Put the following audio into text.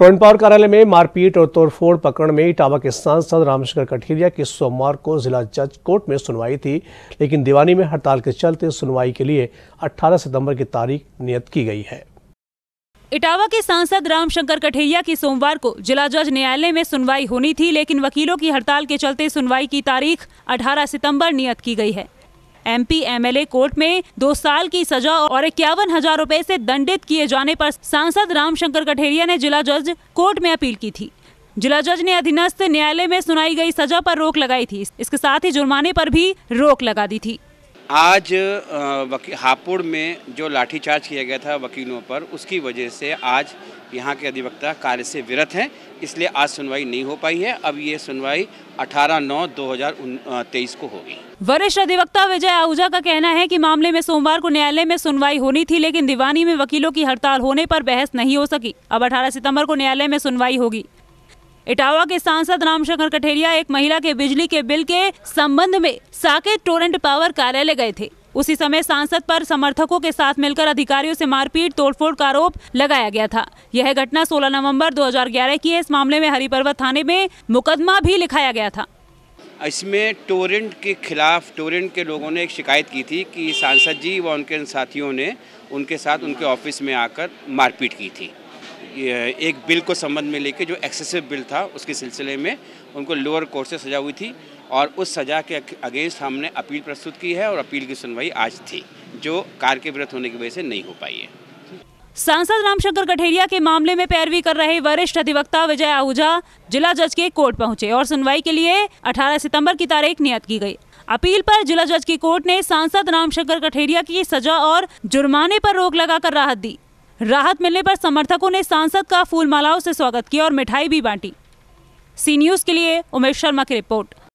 Torrent power कार्यालय में मारपीट और तोड़फोड़ पकड़ में इटावा के सांसद रामशंकर कठेरिया की सोमवार को जिला जज कोर्ट में सुनवाई थी लेकिन दीवानी में हड़ताल के चलते सुनवाई के लिए 18 सितंबर की तारीख नियत की गई है इटावा के सांसद रामशंकर कठेरिया की सोमवार को जिला जज न्यायालय में सुनवाई होनी थी लेकिन वकीलों की हड़ताल के चलते सुनवाई की तारीख 18 सितंबर नियत की गई है एमपी एमएलए कोर्ट में दो साल की सजा और इक्यावन हजार रूपए ऐसी दंडित किए जाने पर सांसद रामशंकर कठेरिया ने जिला जज कोर्ट में अपील की थी जिला जज ने अधीनस्थ न्यायालय में सुनाई गई सजा पर रोक लगाई थी इसके साथ ही जुर्माने पर भी रोक लगा दी थी आज हापुड़ में जो लाठीचार्ज किया गया था वकीलों पर उसकी वजह से आज यहाँ के अधिवक्ता कार्य से विरत हैं इसलिए आज सुनवाई नहीं हो पाई है अब ये सुनवाई 18 नौ 2023 को होगी वरिष्ठ अधिवक्ता विजय आहूजा का कहना है कि मामले में सोमवार को न्यायालय में सुनवाई होनी थी लेकिन दीवानी में वकीलों की हड़ताल होने पर बहस नहीं हो सकी अब 18 सितंबर को न्यायालय में सुनवाई होगी इटावा के सांसद रामशंकर कठेरिया एक महिला के बिजली के बिल के संबंध में साकेत टोरेंट पावर कार्यालय गए थे उसी समय सांसद पर समर्थकों के साथ मिलकर अधिकारियों से मारपीट तोड़फोड़ का आरोप लगाया गया था यह घटना 16 नवंबर 2011 की है इस मामले में हरिपर्वत थाने में मुकदमा भी लिखाया गया था इसमें टोरेंट के खिलाफ टोरेंट के लोगों ने एक शिकायत की थी कि सांसद जी व उनके साथियों ने उनके साथ उनके ऑफिस में आकर मारपीट की थी एक बिल को संबंध में लेके जो एक्सेसिव बिल था उसके सिलसिले में उनको लोअर कोर्ट से सजा हुई थी और उस सजा के अगेंस्ट हमने अपील प्रस्तुत की है और अपील की सुनवाई आज थी जो कार के विरत होने की वजह से नहीं हो पाई है सांसद रामशंकर कठेरिया के मामले में पैरवी कर रहे वरिष्ठ अधिवक्ता विजय आहूजा जिला जज के कोर्ट पहुंचे और सुनवाई के लिए 18 सितंबर की तारीख नियत की गई अपील पर जिला जज की कोर्ट ने सांसद रामशंकर कठेरिया की सजा और जुर्माने पर रोक लगाकर राहत दी राहत मिलने पर समर्थकों ने सांसद का फूलमालाओं से स्वागत किया और मिठाई भी बांटी सी न्यूज़ के लिए उमेश शर्मा की रिपोर्ट